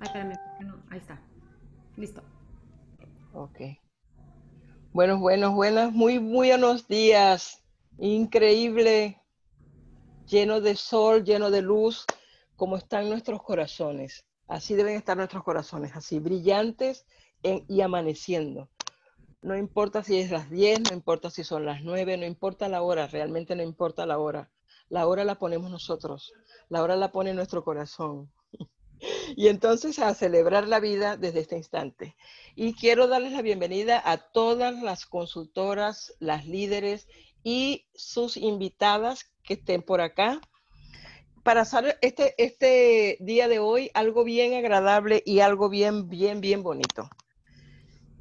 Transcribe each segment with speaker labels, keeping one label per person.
Speaker 1: Ah, ahí está.
Speaker 2: Listo. Ok. Buenos, buenos, buenas, muy buenos días. Increíble, lleno de sol, lleno de luz, como están nuestros corazones. Así deben estar nuestros corazones, así brillantes y amaneciendo. No importa si es las 10, no importa si son las 9, no importa la hora, realmente no importa la hora. La hora la ponemos nosotros, la hora la pone nuestro corazón. Y entonces a celebrar la vida desde este instante. Y quiero darles la bienvenida a todas las consultoras, las líderes y sus invitadas que estén por acá para hacer este, este día de hoy algo bien agradable y algo bien, bien, bien bonito.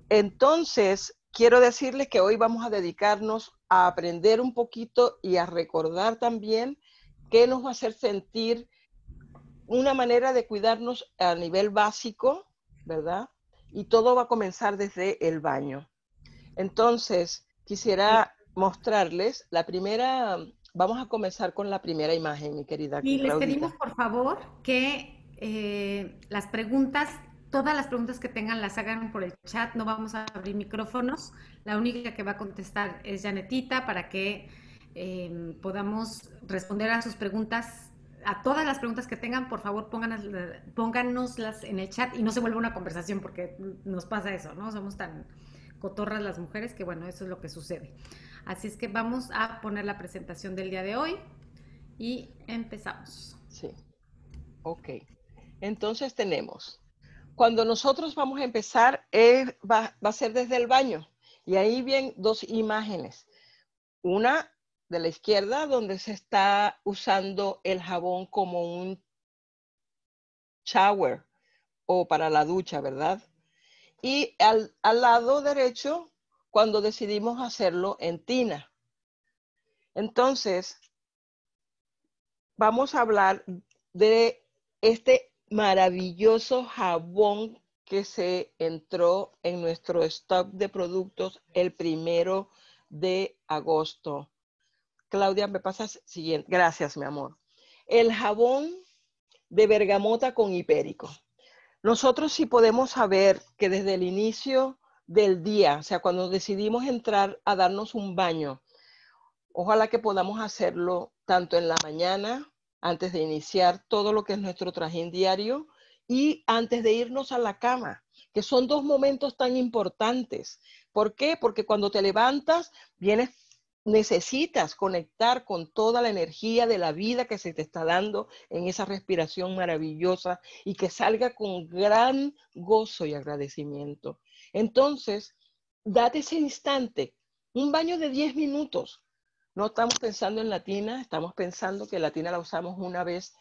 Speaker 2: Entonces, quiero decirles que hoy vamos a dedicarnos a aprender un poquito y a recordar también qué nos va a hacer sentir una manera de cuidarnos a nivel básico, ¿verdad? Y todo va a comenzar desde el baño. Entonces, quisiera mostrarles la primera, vamos a comenzar con la primera imagen, mi querida. Y les pedimos,
Speaker 1: por favor, que eh, las preguntas, todas las preguntas que tengan las hagan por el chat, no vamos a abrir micrófonos, la única que va a contestar es Janetita para que eh, podamos responder a sus preguntas a todas las preguntas que tengan, por favor, pónganoslas en el chat y no se vuelva una conversación porque nos pasa eso, ¿no? Somos tan cotorras las mujeres que, bueno, eso es lo que sucede. Así es que vamos a poner la presentación del día de hoy y empezamos. Sí.
Speaker 2: Ok. Entonces tenemos, cuando nosotros vamos a empezar, eh, va, va a ser desde el baño y ahí vienen dos imágenes. Una de la izquierda donde se está usando el jabón como un shower o para la ducha, ¿verdad? Y al, al lado derecho, cuando decidimos hacerlo en tina. Entonces, vamos a hablar de este maravilloso jabón que se entró en nuestro stock de productos el primero de agosto. Claudia, me pasas siguiente. Gracias, mi amor. El jabón de bergamota con hipérico. Nosotros sí podemos saber que desde el inicio del día, o sea, cuando decidimos entrar a darnos un baño, ojalá que podamos hacerlo tanto en la mañana, antes de iniciar todo lo que es nuestro trajín diario, y antes de irnos a la cama, que son dos momentos tan importantes. ¿Por qué? Porque cuando te levantas, vienes necesitas conectar con toda la energía de la vida que se te está dando en esa respiración maravillosa y que salga con gran gozo y agradecimiento. Entonces, date ese instante, un baño de 10 minutos. No estamos pensando en latina, estamos pensando que latina la usamos una vez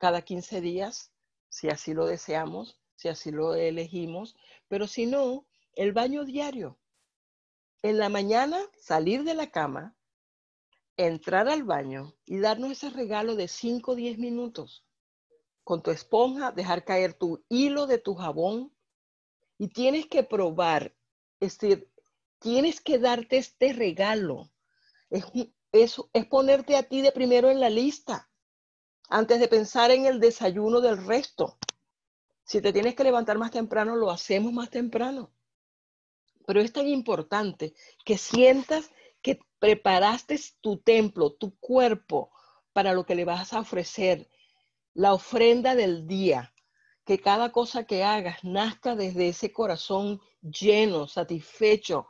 Speaker 2: cada 15 días, si así lo deseamos, si así lo elegimos, pero si no, el baño diario, en la mañana, salir de la cama, entrar al baño y darnos ese regalo de 5 o 10 minutos. Con tu esponja, dejar caer tu hilo de tu jabón y tienes que probar, es este, decir, tienes que darte este regalo. Es, es ponerte a ti de primero en la lista antes de pensar en el desayuno del resto. Si te tienes que levantar más temprano, lo hacemos más temprano pero es tan importante que sientas que preparaste tu templo, tu cuerpo, para lo que le vas a ofrecer, la ofrenda del día, que cada cosa que hagas nazca desde ese corazón lleno, satisfecho,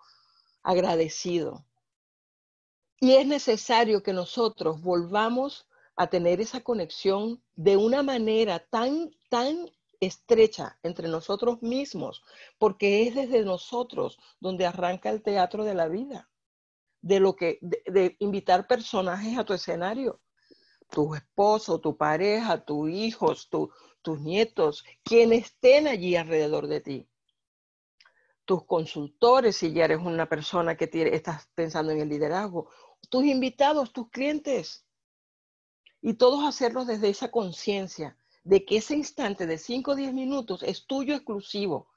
Speaker 2: agradecido. Y es necesario que nosotros volvamos a tener esa conexión de una manera tan, tan estrecha entre nosotros mismos, porque es desde nosotros donde arranca el teatro de la vida, de lo que de, invitar personajes a tu escenario, tu esposo, tu pareja, tus hijos, tus nietos, quienes estén allí alrededor de ti. Tus consultores, si ya eres una persona que estás pensando en el liderazgo, tus invitados, tus clientes, y todos hacerlos desde esa conciencia, de que ese instante de 5 o 10 minutos es tuyo exclusivo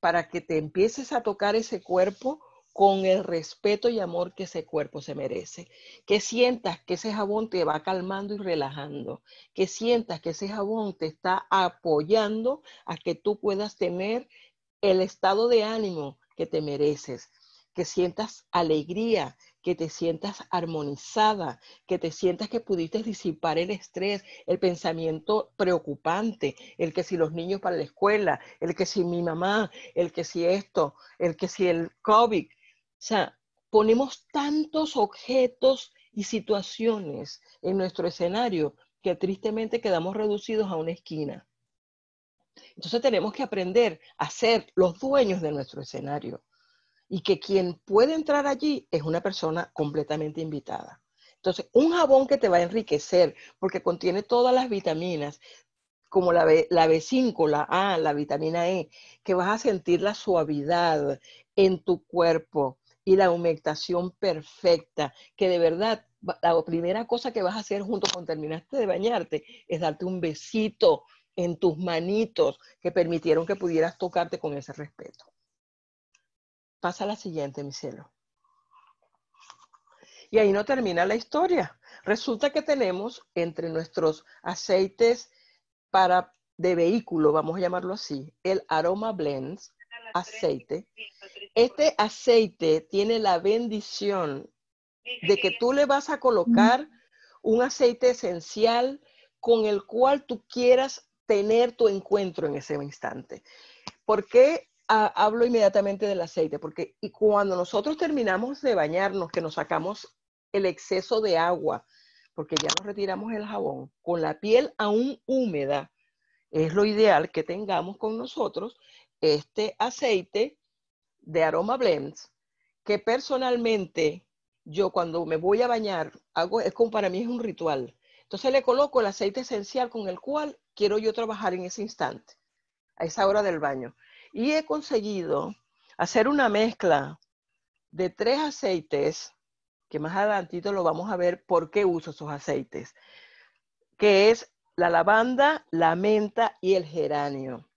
Speaker 2: para que te empieces a tocar ese cuerpo con el respeto y amor que ese cuerpo se merece. Que sientas que ese jabón te va calmando y relajando. Que sientas que ese jabón te está apoyando a que tú puedas tener el estado de ánimo que te mereces. Que sientas alegría, que te sientas armonizada, que te sientas que pudiste disipar el estrés, el pensamiento preocupante, el que si los niños para la escuela, el que si mi mamá, el que si esto, el que si el COVID. O sea, ponemos tantos objetos y situaciones en nuestro escenario que tristemente quedamos reducidos a una esquina. Entonces tenemos que aprender a ser los dueños de nuestro escenario y que quien puede entrar allí es una persona completamente invitada. Entonces, un jabón que te va a enriquecer porque contiene todas las vitaminas, como la, B, 5 la A, la vitamina E, que vas a sentir la suavidad en tu cuerpo y la humectación perfecta, que de verdad la primera cosa que vas a hacer junto con terminaste de bañarte es darte un besito en tus manitos que permitieron que pudieras tocarte con ese respeto pasa la siguiente, mi cielo. Y ahí no termina la historia. Resulta que tenemos entre nuestros aceites para de vehículo, vamos a llamarlo así, el Aroma Blends aceite. Este aceite tiene la bendición de que tú le vas a colocar un aceite esencial con el cual tú quieras tener tu encuentro en ese instante. ¿Por qué hablo inmediatamente del aceite, porque y cuando nosotros terminamos de bañarnos, que nos sacamos el exceso de agua, porque ya nos retiramos el jabón, con la piel aún húmeda, es lo ideal que tengamos con nosotros este aceite de aroma blends, que personalmente yo cuando me voy a bañar, hago, es como para mí es un ritual. Entonces le coloco el aceite esencial con el cual quiero yo trabajar en ese instante, a esa hora del baño y he conseguido hacer una mezcla de tres aceites, que más adelantito lo vamos a ver por qué uso esos aceites, que es la lavanda, la menta y el geranio.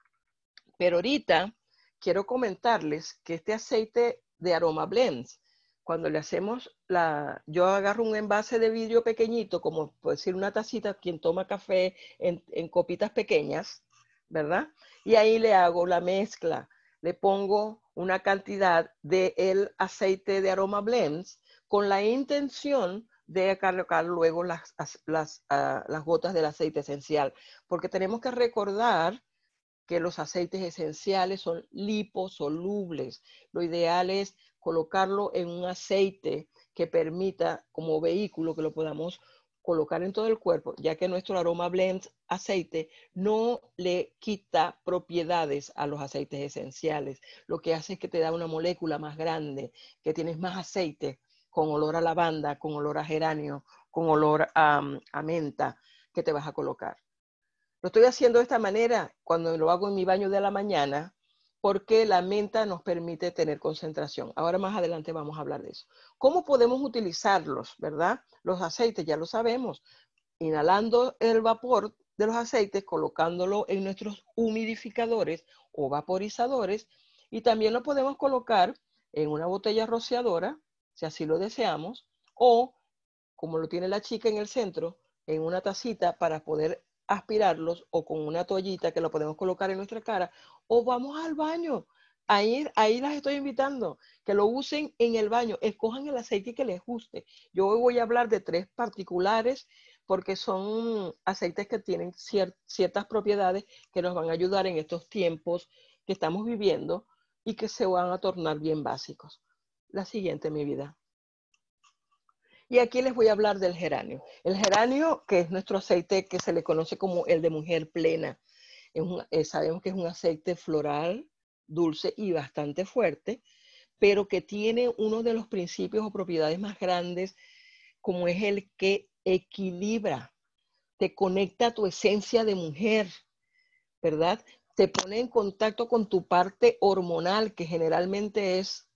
Speaker 2: Pero ahorita quiero comentarles que este aceite de aroma blends, cuando le hacemos la, yo agarro un envase de vidrio pequeñito, como puede ser una tacita, quien toma café en copitas pequeñas, ¿verdad? Y ahí le hago la mezcla. Le pongo una cantidad del el aceite de aroma blends con la intención de colocar luego las, ah, las gotas del aceite esencial, porque tenemos que recordar que los aceites esenciales son liposolubles. Lo ideal es colocarlo en un aceite que permita como vehículo que lo podamos colocar en todo el cuerpo, ya que nuestro aroma blend aceite no le quita propiedades a los aceites esenciales. Lo que hace es que te da una molécula más grande, que tienes más aceite con olor a lavanda, con olor a geranio, con olor a, mm, a menta que te vas a colocar. Lo estoy haciendo de esta manera cuando lo hago en mi baño de la mañana, porque la menta nos permite tener concentración. Ahora más adelante vamos a hablar de eso. ¿Cómo podemos utilizarlos, verdad? Los aceites, ya lo sabemos, inhalando el vapor de los aceites, colocándolo en nuestros humidificadores o vaporizadores, y también lo podemos colocar en una botella rociadora, si así lo deseamos, o como lo tiene la chica en el centro, en una tacita para poder aspirarlos o con una toallita que lo podemos colocar en nuestra cara o vamos al baño. Ahí, ahí las estoy invitando, que lo usen en el baño, escojan el aceite que les guste. Yo hoy voy a hablar de tres particulares porque son aceites que tienen ciertas propiedades que nos van a ayudar en estos tiempos que estamos viviendo y que se van a tornar bien básicos. La siguiente, mi vida. Y aquí les voy a hablar del geranio. El geranio, que es nuestro aceite que se le conoce como el de mujer plena, eh, sabemos que es un aceite floral, dulce y bastante fuerte, pero que tiene uno de los principios o propiedades más grandes, como es el que equilibra, te conecta a tu esencia de mujer, ¿verdad? Te pone en contacto con tu parte hormonal, que generalmente es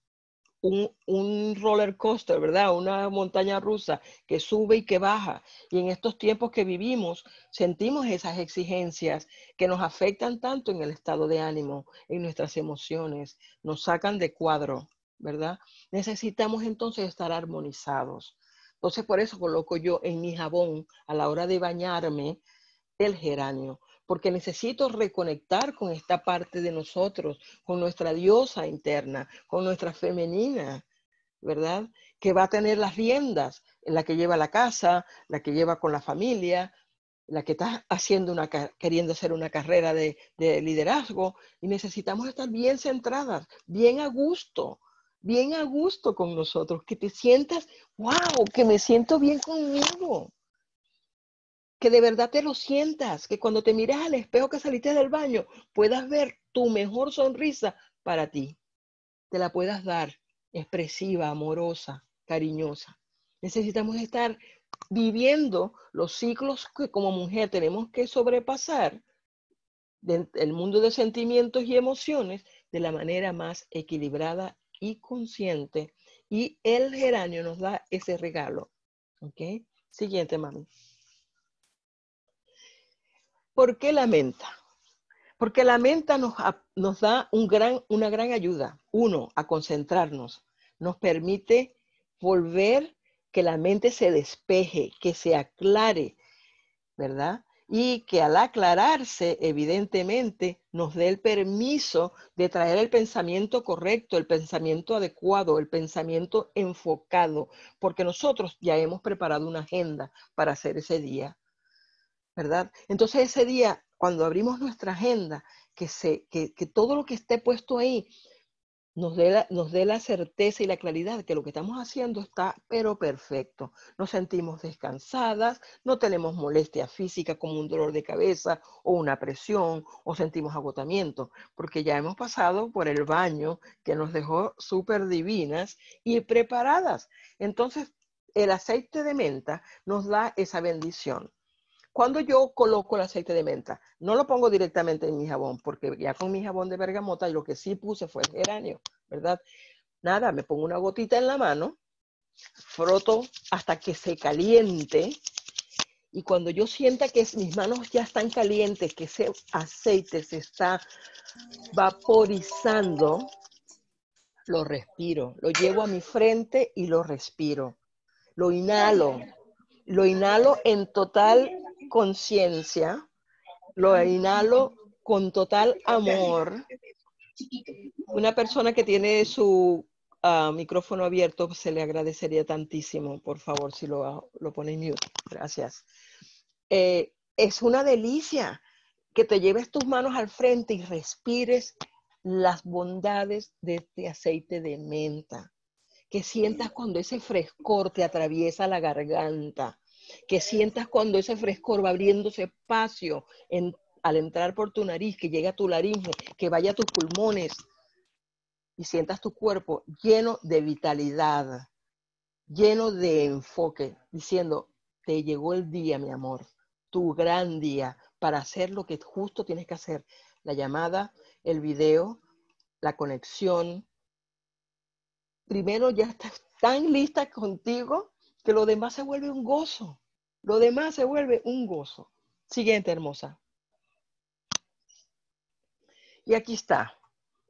Speaker 2: un, roller coaster, ¿verdad? Una montaña rusa que sube y que baja. Y en estos tiempos que vivimos, sentimos esas exigencias que nos afectan tanto en el estado de ánimo, en nuestras emociones, nos sacan de cuadro, ¿verdad? Necesitamos entonces estar armonizados. Entonces por eso coloco yo en mi jabón, a la hora de bañarme, el geranio, porque necesito reconectar con esta parte de nosotros, con nuestra diosa interna, con nuestra femenina, ¿verdad? Que va a tener las riendas, la que lleva la casa, la que lleva con la familia, la que está haciendo una, queriendo hacer una carrera de, de liderazgo, y necesitamos estar bien centradas, bien a gusto, bien a gusto con nosotros, que te sientas, wow, que me siento bien conmigo que de verdad te lo sientas, que cuando te miras al espejo que saliste del baño puedas ver tu mejor sonrisa para ti. Te la puedas dar expresiva, amorosa, cariñosa. Necesitamos estar viviendo los ciclos que como mujer tenemos que sobrepasar del mundo de sentimientos y emociones de la manera más equilibrada y consciente. Y el geranio nos da ese regalo. ¿Ok? Siguiente, mami. ¿Por qué la menta? Porque la menta nos, da una gran ayuda. Uno, a concentrarnos. Nos permite volver que la mente se despeje, que se aclare, ¿verdad? Y que al aclararse, evidentemente, nos dé el permiso de traer el pensamiento correcto, el pensamiento adecuado, el pensamiento enfocado, porque nosotros ya hemos preparado una agenda para hacer ese día. ¿verdad? Entonces ese día, cuando abrimos nuestra agenda, que, que, todo lo que esté puesto ahí nos dé, la, certeza y la claridad de que lo que estamos haciendo está pero perfecto. Nos sentimos descansadas, no tenemos molestia física, como un dolor de cabeza o una presión o sentimos agotamiento, porque ya hemos pasado por el baño que nos dejó súper divinas y preparadas. Entonces, el aceite de menta nos da esa bendición. Cuando yo coloco el aceite de menta, no lo pongo directamente en mi jabón, porque ya con mi jabón de bergamota lo que sí puse fue el geranio, ¿verdad? Nada, me pongo una gotita en la mano, froto hasta que se caliente y cuando yo sienta que mis manos ya están calientes, que ese aceite se está vaporizando, lo respiro, lo llevo a mi frente y lo respiro, lo inhalo, lo inhalo en total conciencia, lo inhalo con total amor. Una persona que tiene su ah, micrófono abierto pues, se le agradecería tantísimo, por favor, si lo, lo pone mute. Gracias. Eh, es una delicia que te lleves tus manos al frente y respires las bondades de este aceite de menta, que sientas cuando ese frescor te atraviesa la garganta, que sientas cuando ese frescor va abriéndose espacio al entrar por tu nariz, que llegue a tu laringe, que vaya a tus pulmones y sientas tu cuerpo lleno de vitalidad, lleno de enfoque, diciendo, te llegó el día, mi amor, tu gran día para hacer lo que justo tienes que hacer, la llamada, el video, la conexión. Primero ya estás tan lista contigo que lo demás se vuelve un gozo. Lo demás se vuelve un gozo. Siguiente, hermosa. Y aquí está,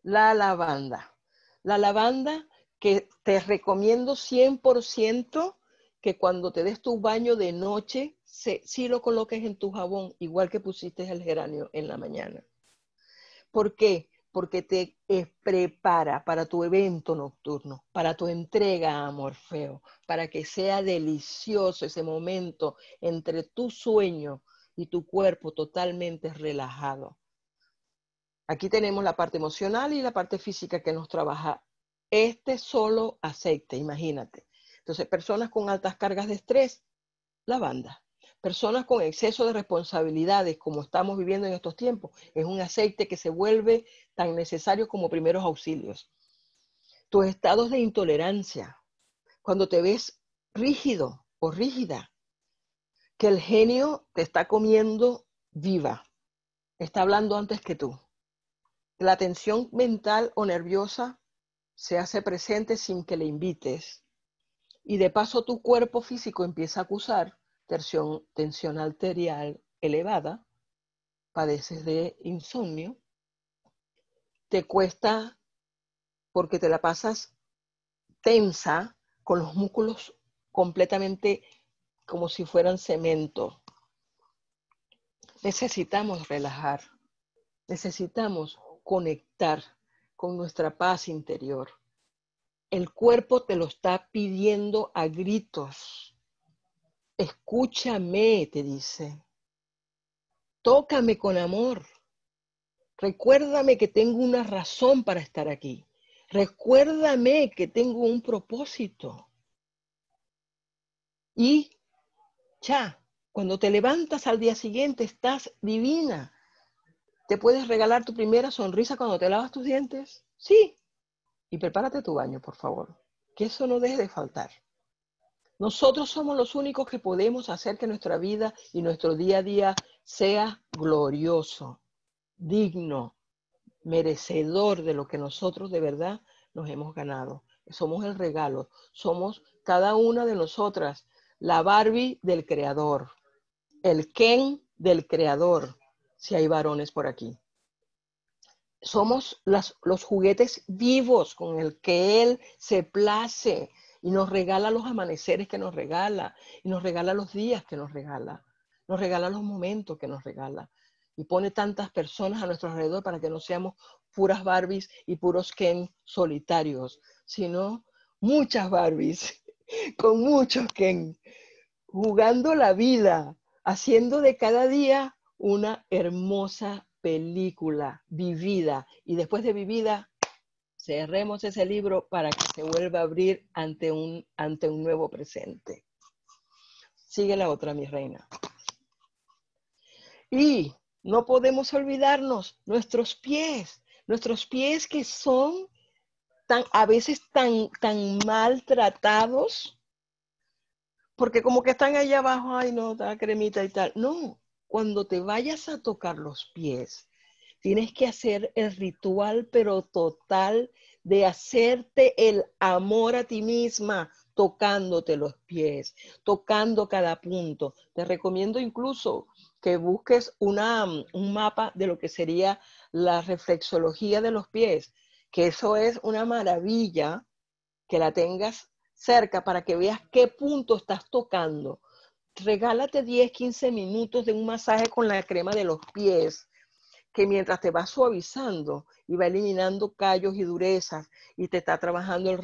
Speaker 2: la lavanda. La lavanda que te recomiendo 100% que cuando te des tu baño de noche, si lo coloques en tu jabón, igual que pusiste el geranio en la mañana. ¿Por qué? porque te prepara para tu evento nocturno, para tu entrega a Morfeo, para que sea delicioso ese momento entre tu sueño y tu cuerpo totalmente relajado. Aquí tenemos la parte emocional y la parte física que nos trabaja este solo aceite, imagínate. Entonces, personas con altas cargas de estrés, lavanda personas con exceso de responsabilidades, como estamos viviendo en estos tiempos, es un aceite que se vuelve tan necesario como primeros auxilios. Tus estados de intolerancia, cuando te ves rígido o rígida, que el genio te está comiendo viva, está hablando antes que tú. La tensión mental o nerviosa se hace presente sin que le invites. Y de paso tu cuerpo físico empieza a acusar tensión, tensión arterial elevada, padeces de insomnio, te cuesta porque te la pasas tensa con los músculos completamente como si fueran cemento. Necesitamos relajar, necesitamos conectar con nuestra paz interior. El cuerpo te lo está pidiendo a gritos. Escúchame, te dice. Tócame con amor. Recuérdame que tengo una razón para estar aquí. Recuérdame que tengo un propósito. Y ya, cuando te levantas al día siguiente, estás divina. ¿Te puedes regalar tu primera sonrisa cuando te lavas tus dientes? Sí. Y prepárate tu baño, por favor, que eso no deje de faltar. Nosotros somos los únicos que podemos hacer que nuestra vida y nuestro día a día sea glorioso, digno, merecedor de lo que nosotros de verdad nos hemos ganado. Somos el regalo, somos cada una de nosotras la Barbie del Creador, el Ken del Creador, si hay varones por aquí. Somos los juguetes vivos con el que Él se place y nos regala los amaneceres que nos regala, y nos regala los días que nos regala, nos regala los momentos que nos regala, y pone tantas personas a nuestro alrededor para que no seamos puras Barbies y puros Ken solitarios, sino muchas Barbies con muchos Ken, jugando la vida, haciendo de cada día una hermosa película vivida y después de vivida cerremos ese libro para que se vuelva a abrir ante un, ante un nuevo presente. Sigue la otra, mi reina. Y no podemos olvidarnos nuestros pies, nuestros pies que son tan, a veces tan, tan maltratados, porque como que están allá abajo, ay no, da cremita y tal. No, cuando te vayas a tocar los pies, Tienes que hacer el ritual, pero total, de hacerte el amor a ti misma, tocándote los pies, tocando cada punto. Te recomiendo incluso que busques un mapa de lo que sería la reflexología de los pies, que eso es una maravilla que la tengas cerca para que veas qué punto estás tocando. Regálate 10, 15 minutos de un masaje con la crema de los pies que mientras te va suavizando y va eliminando callos y durezas y te está trabajando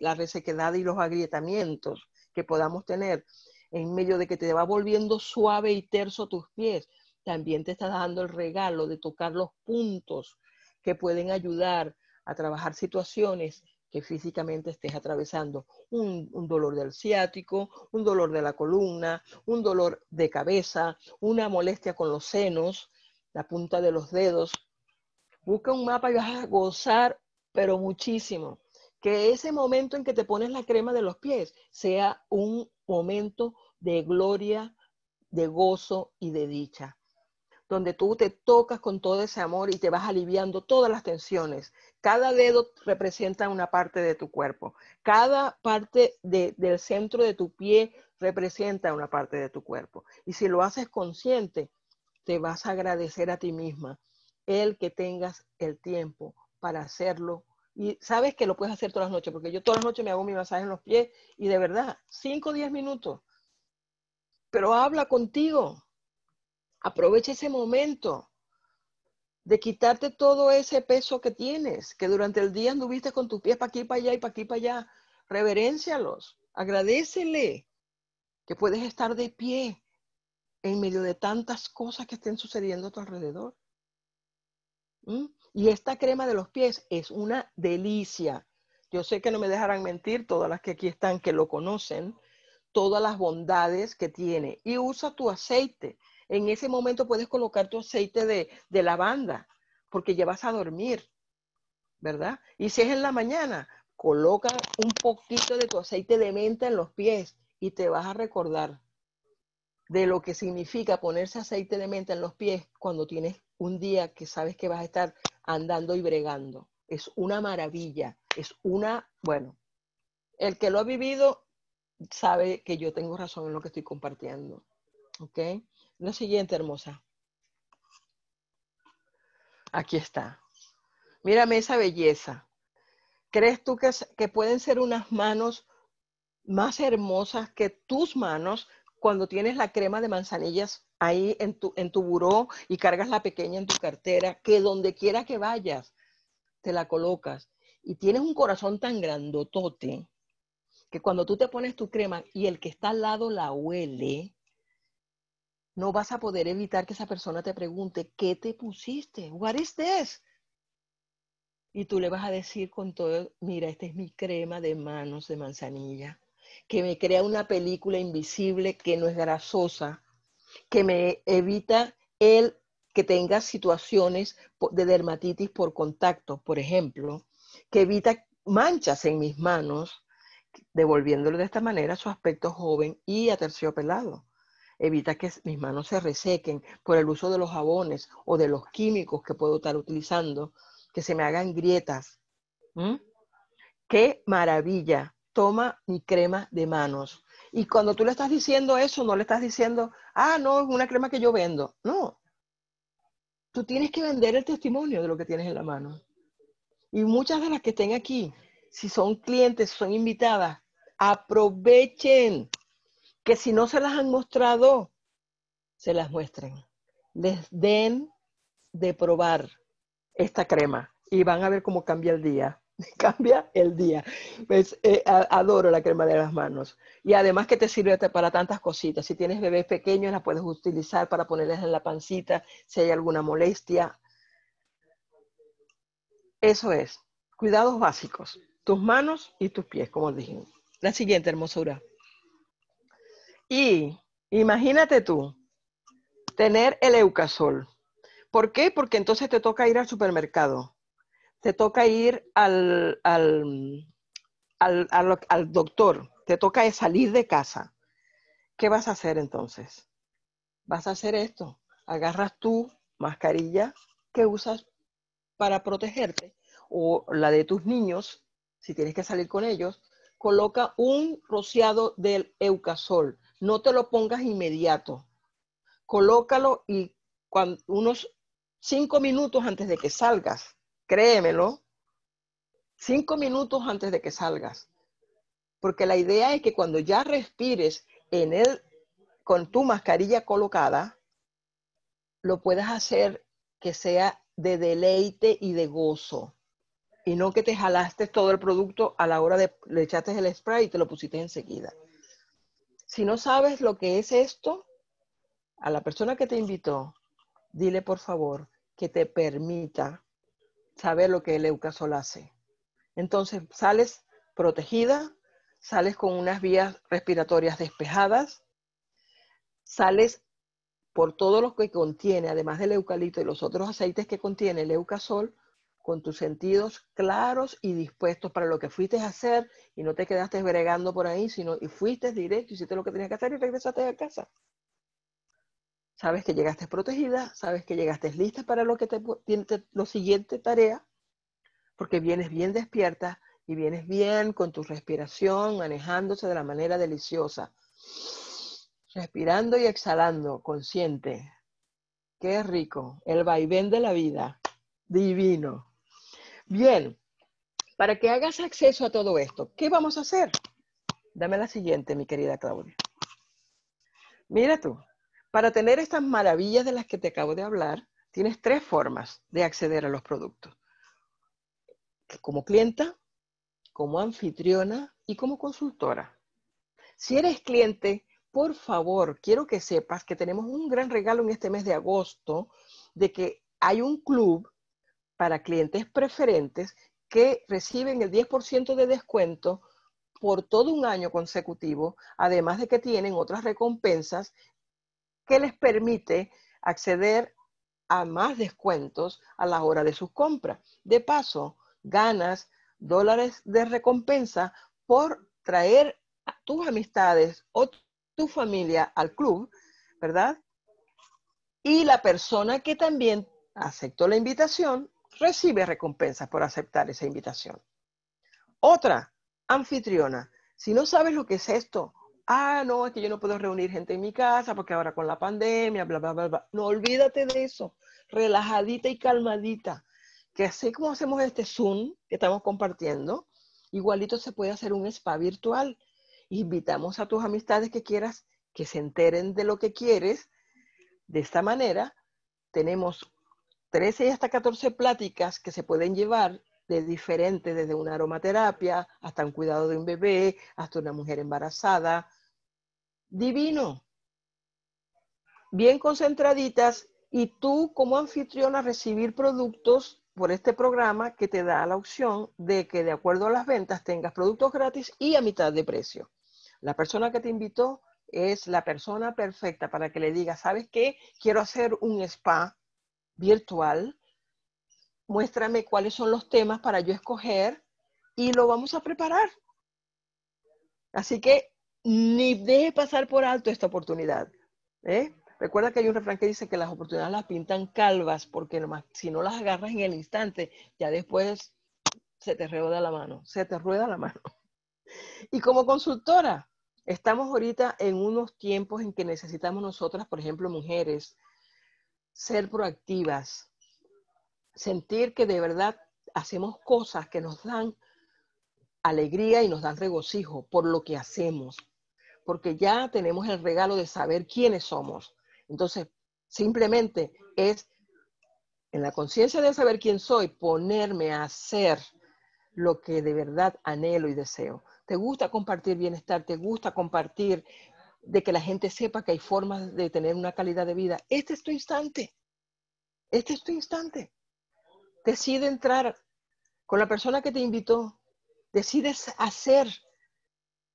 Speaker 2: la resequedad y los agrietamientos que podamos tener, en medio de que te va volviendo suave y terso tus pies, también te está dando el regalo de tocar los puntos que pueden ayudar a trabajar situaciones que físicamente estés atravesando. un, dolor del ciático, un dolor de la columna, un dolor de cabeza, una molestia con los senos, la punta de los dedos. Busca un mapa y vas a gozar, pero muchísimo. Que ese momento en que te pones la crema de los pies sea un momento de gloria, de gozo y de dicha donde tú te tocas con todo ese amor y te vas aliviando todas las tensiones. Cada dedo representa una parte de tu cuerpo. Cada parte del centro de tu pie representa una parte de tu cuerpo. Y si lo haces consciente, te vas a agradecer a ti misma el que tengas el tiempo para hacerlo. Y sabes que lo puedes hacer todas las noches, porque yo todas las noches me hago mi masaje en los pies y de verdad, 5 o 10 minutos. Pero habla contigo. Aprovecha ese momento de quitarte todo ese peso que tienes, que durante el día anduviste con tus pies para aquí, para allá y para aquí, para allá. Reveréncialos, agradecele que puedes estar de pie, en medio de tantas cosas que estén sucediendo a tu alrededor. ¿Mm? Y esta crema de los pies es una delicia. Yo sé que no me dejarán mentir todas las que aquí están, que lo conocen, todas las bondades que tiene. Y usa tu aceite. En ese momento puedes colocar tu aceite de, de lavanda, porque ya vas a dormir, ¿verdad? Y si es en la mañana, coloca un poquito de tu aceite de menta en los pies y te vas a recordar de lo que significa ponerse aceite de menta en los pies cuando tienes un día que sabes que vas a estar andando y bregando. Es una maravilla, es una, bueno, el que lo ha vivido sabe que yo tengo razón en lo que estoy compartiendo. ¿Ok? La siguiente, hermosa. Aquí está. Mírame esa belleza. ¿Crees tú que, que pueden ser unas manos más hermosas que tus manos cuando tienes la crema de manzanillas ahí en tu, en tu buró y cargas la pequeña en tu cartera, que donde quiera que vayas, te la colocas. Y tienes un corazón tan grandotote que cuando tú te pones tu crema y el que está al lado la huele, no vas a poder evitar que esa persona te pregunte, ¿qué te pusiste? What is this? Y tú le vas a decir con todo, mira, esta es mi crema de manos de manzanilla que me crea una película invisible que no es grasosa, que me evita el que tenga situaciones de dermatitis por contacto, por ejemplo, que evita manchas en mis manos, devolviéndole de esta manera su aspecto joven y aterciopelado. Evita que mis manos se resequen por el uso de los jabones o de los químicos que puedo estar utilizando, que se me hagan grietas. Qué maravilla toma mi crema de manos. Y cuando tú le estás diciendo eso, no le estás diciendo, ah, no, es una crema que yo vendo. No. Tú tienes que vender el testimonio de lo que tienes en la mano. Y muchas de las que estén aquí, si son clientes, son invitadas, aprovechen que si no se las han mostrado, se las muestren. Les den de probar esta crema y van a ver cómo cambia el día. cambia el día. Pues, eh, adoro la crema de las manos. Y además que te sirve para tantas cositas. Si tienes bebés pequeños, la puedes utilizar para ponerles en la pancita si hay alguna molestia. Eso es. Cuidados básicos. Tus manos y tus pies, como dije. La siguiente hermosura. Y imagínate tú tener el eucasol. ¿Por qué? Porque entonces te toca ir al supermercado te toca ir al, al, doctor, te toca salir de casa, ¿qué vas a hacer entonces? Vas a hacer esto, agarras tu mascarilla que usas para protegerte o la de tus niños, si tienes que salir con ellos, coloca un rociado del eucasol, no te lo pongas inmediato, colócalo y unos cinco minutos antes de que salgas, créemelo, cinco minutos antes de que salgas. Porque la idea es que cuando ya respires en él con tu mascarilla colocada, lo puedas hacer que sea de deleite y de gozo. Y no que te jalaste todo el producto a la hora de le echaste el spray y te lo pusiste enseguida. Si no sabes lo que es esto, a la persona que te invitó, dile por favor que te permita saber lo que el eucasol hace. Entonces sales protegida, sales con unas vías respiratorias despejadas, sales por todo lo que contiene, además del eucalipto y los otros aceites que contiene el eucasol, con tus sentidos claros y dispuestos para lo que fuiste a hacer y no te quedaste bregando por ahí, sino y fuiste directo, hiciste lo que tenías que hacer y regresaste a casa sabes que llegaste protegida, sabes que llegaste lista para lo que te, tiene lo siguiente tarea, porque vienes bien despierta y vienes bien con tu respiración, manejándose de la manera deliciosa, respirando y exhalando, consciente. Qué rico, el vaivén de la vida, divino. Bien, para que hagas acceso a todo esto, ¿qué vamos a hacer? Dame la siguiente, mi querida Claudia. Mira tú, para tener estas maravillas de las que te acabo de hablar, tienes tres formas de acceder a los productos. Como clienta, como anfitriona y como consultora. Si eres cliente, por favor, quiero que sepas que tenemos un gran regalo en este mes de agosto de que hay un club para clientes preferentes que reciben el 10% de descuento por todo un año consecutivo, además de que tienen otras recompensas que les permite acceder a más descuentos a la hora de sus compras. De paso, ganas dólares de recompensa por traer a tus amistades o tu familia al club, ¿verdad? Y la persona que también aceptó la invitación recibe recompensas por aceptar esa invitación. Otra, anfitriona. Si no sabes lo que es esto, ah, no, es que yo no puedo reunir gente en mi casa porque ahora con la pandemia, bla, bla, bla, No, olvídate de eso, relajadita y calmadita, que así como hacemos este Zoom que estamos compartiendo, igualito se puede hacer un spa virtual. Invitamos a tus amistades que quieras que se enteren de lo que quieres. De esta manera, tenemos 13 hasta 14 pláticas que se pueden llevar de diferente, desde una aromaterapia hasta un cuidado de un bebé, hasta una mujer embarazada. Divino. Bien concentraditas y tú como anfitriona recibir productos por este programa que te da la opción de que de acuerdo a las ventas tengas productos gratis y a mitad de precio. La persona que te invitó es la persona perfecta para que le digas, ¿sabes qué? Quiero hacer un spa virtual muéstrame cuáles son los temas para yo escoger y lo vamos a preparar. Así que ni deje pasar por alto esta oportunidad. ¿eh? Recuerda que hay un refrán que dice que las oportunidades las pintan calvas porque si no las agarras en el instante, ya después se te rueda la mano, se te rueda la mano. Y como consultora, estamos ahorita en unos tiempos en que necesitamos nosotras, por ejemplo, mujeres, ser proactivas, sentir que de verdad hacemos cosas que nos dan alegría y nos dan regocijo por lo que hacemos, porque ya tenemos el regalo de saber quiénes somos. Entonces, simplemente es en la conciencia de saber quién soy, ponerme a hacer lo que de verdad anhelo y deseo. ¿Te gusta compartir bienestar? ¿Te gusta compartir de que la gente sepa que hay formas de tener una calidad de vida? Este es tu instante. Este es tu instante. Decide entrar con la persona que te invitó. Decides hacer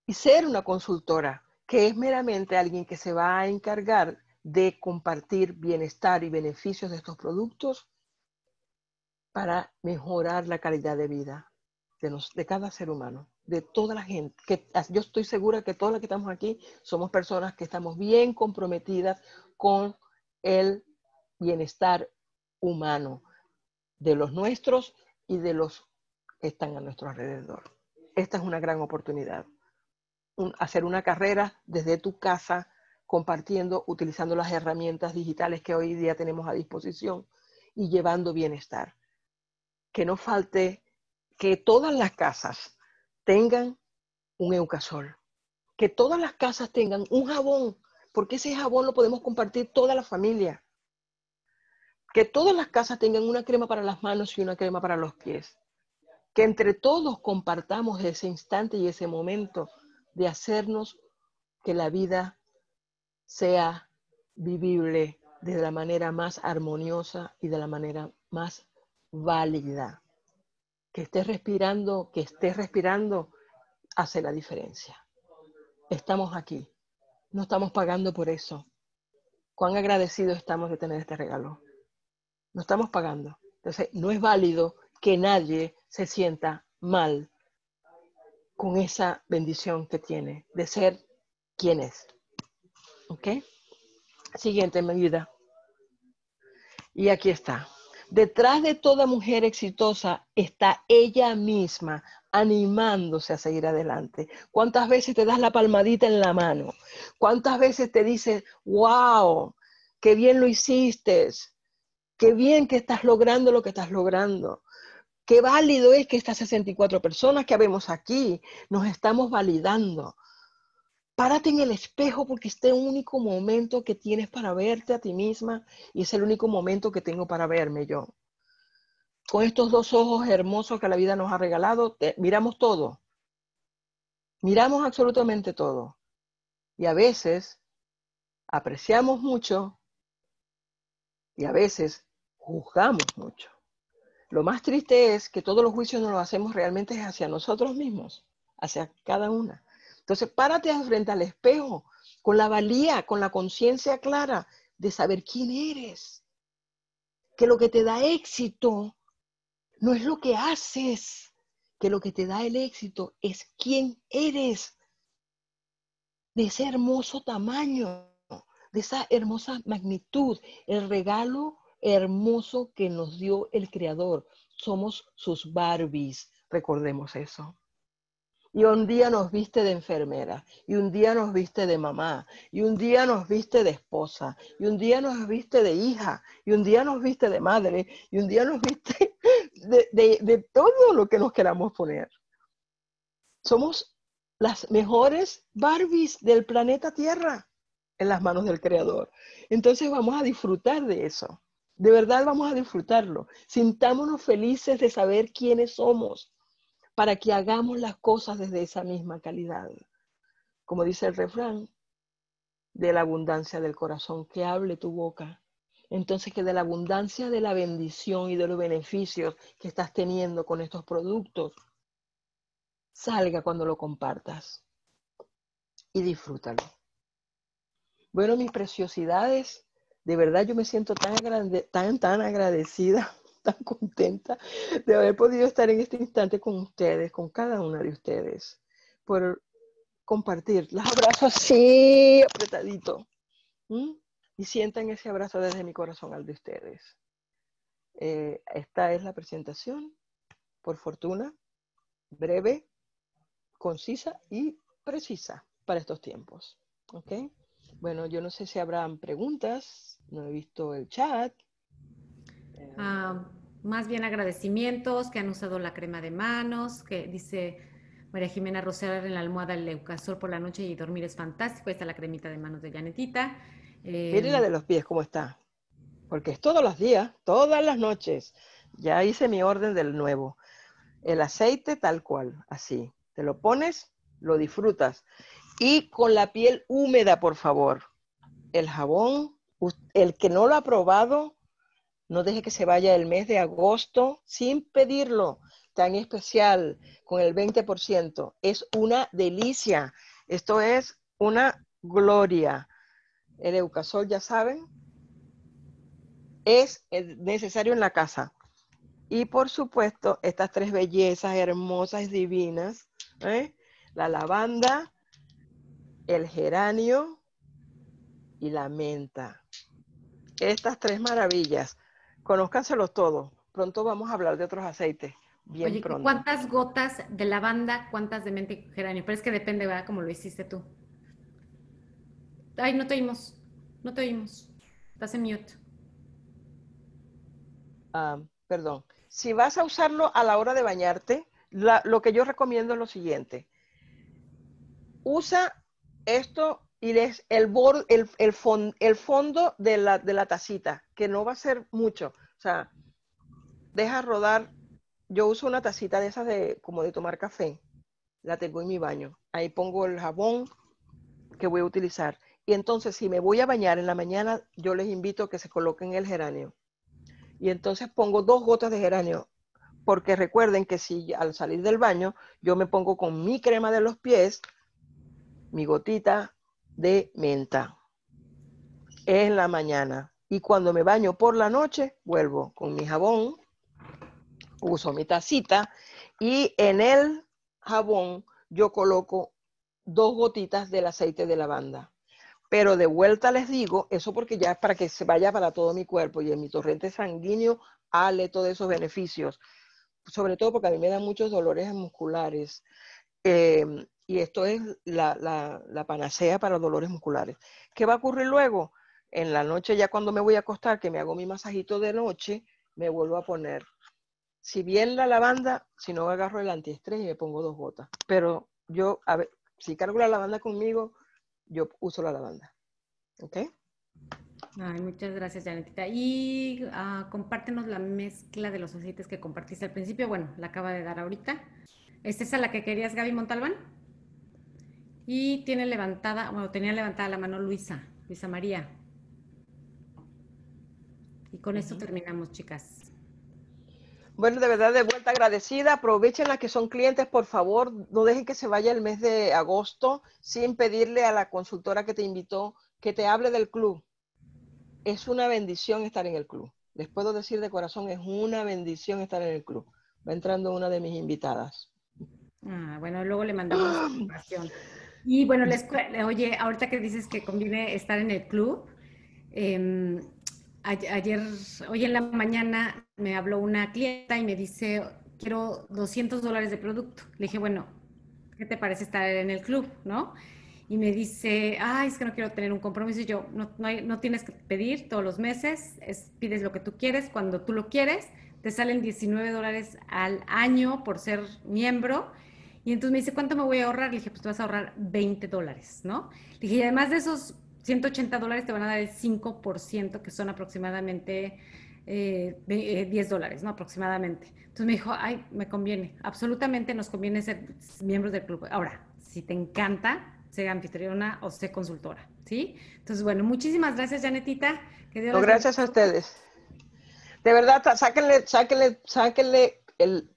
Speaker 2: y ser una consultora, que es meramente alguien que se va a encargar de compartir bienestar y beneficios de estos productos para mejorar la calidad de vida de, de cada ser humano, de toda la gente. Que, yo estoy segura que todos las que estamos aquí somos personas que estamos bien comprometidas con el bienestar humano, de los nuestros y de los que están a nuestro alrededor. Esta es una gran oportunidad. hacer una carrera desde tu casa, compartiendo, utilizando las herramientas digitales que hoy día tenemos a disposición y llevando bienestar. Que no falte, que todas las casas tengan un eucasol, que todas las casas tengan un jabón, porque ese jabón lo podemos compartir toda la familia que todas las casas tengan una crema para las manos y una crema para los pies. Que entre todos compartamos ese instante y ese momento de hacernos que la vida sea vivible de la manera más armoniosa y de la manera más válida. Que estés respirando, que estés respirando, hace la diferencia. Estamos aquí. No estamos pagando por eso. Cuán agradecidos estamos de tener este regalo no estamos pagando. Entonces, no es válido que nadie se sienta mal con esa bendición que tiene de ser quien es. ¿Ok? Siguiente medida. Y aquí está. Detrás de toda mujer exitosa está ella misma animándose a seguir adelante. ¿Cuántas veces te das la palmadita en la mano? ¿Cuántas veces te dices, wow, qué bien lo hiciste? Qué bien que estás logrando lo que estás logrando. Qué válido es que estas 64 personas que vemos aquí nos estamos validando. Párate en el espejo porque este único momento que tienes para verte a ti misma y es el único momento que tengo para verme yo. Con estos dos ojos hermosos que la vida nos ha regalado, miramos todo. Miramos absolutamente todo. Y a veces apreciamos mucho y a veces juzgamos mucho. Lo más triste es que todos los juicios no los hacemos realmente hacia nosotros mismos, hacia cada una. Entonces, párate frente al espejo con la valía, con la conciencia clara de saber quién eres. Que lo que te da éxito no es lo que haces, que lo que te da el éxito es quién eres de ese hermoso tamaño, de esa hermosa magnitud, el regalo hermoso que nos dio el Creador. Somos sus Barbies, recordemos eso. Y un día nos viste de enfermera, y un día nos viste de mamá, y un día nos viste de esposa, y un día nos viste de hija, y un día nos viste de madre, y un día nos viste de, todo lo que nos queramos poner. Somos las mejores Barbies del planeta Tierra en las manos del Creador. Entonces vamos a disfrutar de eso. De verdad vamos a disfrutarlo. Sintámonos felices de saber quiénes somos para que hagamos las cosas desde esa misma calidad. Como dice el refrán, de la abundancia del corazón, que hable tu boca. Entonces que de la abundancia de la bendición y de los beneficios que estás teniendo con estos productos, salga cuando lo compartas y disfrútalo. Bueno, mis preciosidades, de verdad yo me siento tan, tan, agradecida, tan contenta de haber podido estar en este instante con ustedes, con cada una de ustedes, por compartir. los abrazos así, apretadito. Y sientan ese abrazo desde mi corazón al de ustedes. Eh, esta es la presentación, por fortuna, breve, concisa y precisa para estos tiempos. Bueno,
Speaker 1: yo no sé si habrán preguntas, no he visto el chat. Ah, más bien agradecimientos que han usado la crema de manos, que dice María Jimena Rosera en la almohada el leucasol por la noche y dormir es fantástico. Esta es la cremita de manos de Janetita. Eh, Miren la de los
Speaker 2: pies, cómo está. Porque es todos los días, todas las noches. Ya hice mi orden del nuevo. El aceite tal cual, así. Te lo pones, lo disfrutas. Y con la piel húmeda, por favor. El jabón el que no lo ha probado no deje que se vaya el mes de agosto sin pedirlo, tan especial, con el 20%. Es una delicia. Esto es una gloria. El Eucasol, ya saben, es eh, necesario en la casa. Y por supuesto, estas tres bellezas hermosas y divinas, ¿eh? la lavanda, el geranio y la menta. Estas tres maravillas, conózcanselos todos. Pronto vamos a hablar de otros aceites. Bien Oye, pronto. ¿cuántas
Speaker 1: gotas de lavanda, cuántas de menta y geranio? Pero es que depende, ¿verdad? Como lo hiciste tú. Ay, no te oímos. No te oímos. Estás en mute.
Speaker 2: Ah, perdón. Si vas a usarlo a la hora de bañarte, lo que yo recomiendo es lo siguiente. Usa esto y el, el, el fondo de la, tacita, que no va a ser mucho. O sea, deja rodar. Yo uso una tacita de esas de como de tomar café. La tengo en mi baño. Ahí pongo el jabón que voy a utilizar. Y entonces, si me voy a bañar en la mañana, yo les invito a que se coloquen el geranio. Y entonces pongo dos gotas de geranio, porque recuerden que si al salir del baño, yo me pongo con mi crema de los pies, mi gotita, de menta. en la mañana. Y cuando me baño por la noche, vuelvo con mi jabón, uso mi tacita y en el jabón yo coloco dos gotitas del aceite de lavanda. Pero de vuelta les digo, eso porque ya es para que se vaya para todo mi cuerpo y en mi torrente sanguíneo ale todos esos beneficios. Sobre todo porque a mí me dan muchos dolores musculares. Eh, y esto es la, panacea para dolores musculares. ¿Qué va a ocurrir luego? En la noche, ya cuando me voy a acostar, que me hago mi masajito de noche, me vuelvo a poner. Si bien la lavanda, si no agarro el antiestrés y me pongo dos gotas. Pero yo, a ver, si cargo la lavanda conmigo, yo uso la lavanda.
Speaker 1: ¿Ok? Ay, muchas gracias, Janetita. Y ah, compártenos la mezcla de los aceites que compartiste al principio. Bueno, la acaba de dar ahorita. ¿Esta ¿Es la que querías, Gaby Montalbán? Y tiene levantada, bueno, tenía levantada la mano Luisa, Luisa María. Y con eso esto terminamos, chicas.
Speaker 2: Bueno, de verdad, de vuelta agradecida. Aprovechen las que son clientes, por favor. No dejen que se vaya el mes de agosto sin pedirle a la consultora que te invitó que te hable del club. Es una bendición estar en el club. Les puedo decir de corazón, es una bendición estar en el club. Va entrando una de mis invitadas. Ah, bueno,
Speaker 1: luego le mandamos la información. Y bueno, les, oye, ahorita que dices que conviene estar en el club, em, ayer, hoy en la mañana me habló una clienta y me dice, quiero 200 dólares de producto. Le dije, bueno, ¿qué te parece estar en el club? ¿No? Y me dice, ay, es que no quiero tener un compromiso. Y yo, no, tienes que pedir todos los meses, pides lo que tú quieres, cuando tú lo quieres, te salen 19 dólares al año por ser miembro y entonces me dice, ¿cuánto me voy a ahorrar? Le dije, pues te vas a ahorrar 20 dólares, ¿no? Le dije, y además de esos 180 dólares te van a dar el 5%, que son aproximadamente 10 eh, eh, dólares, ¿no? Aproximadamente. Entonces me dijo, ay, me conviene, absolutamente nos conviene ser miembros del club. Ahora, si te encanta, sé anfitriona o sé consultora, ¿sí? Entonces, bueno, muchísimas gracias, Janetita. gracias
Speaker 2: a ustedes. De verdad, sáquenle, sáquenle, sáquenle el